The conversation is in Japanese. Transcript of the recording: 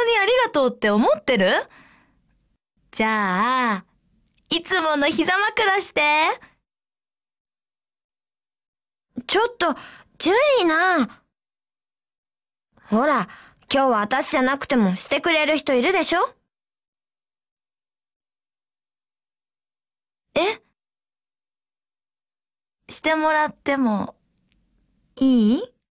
当にありがとうって思ってるじゃあ、いつもの膝枕して。ちょっと、ジュリーな。ほら、今日は私じゃなくてもしてくれる人いるでしょえしてもらってもいい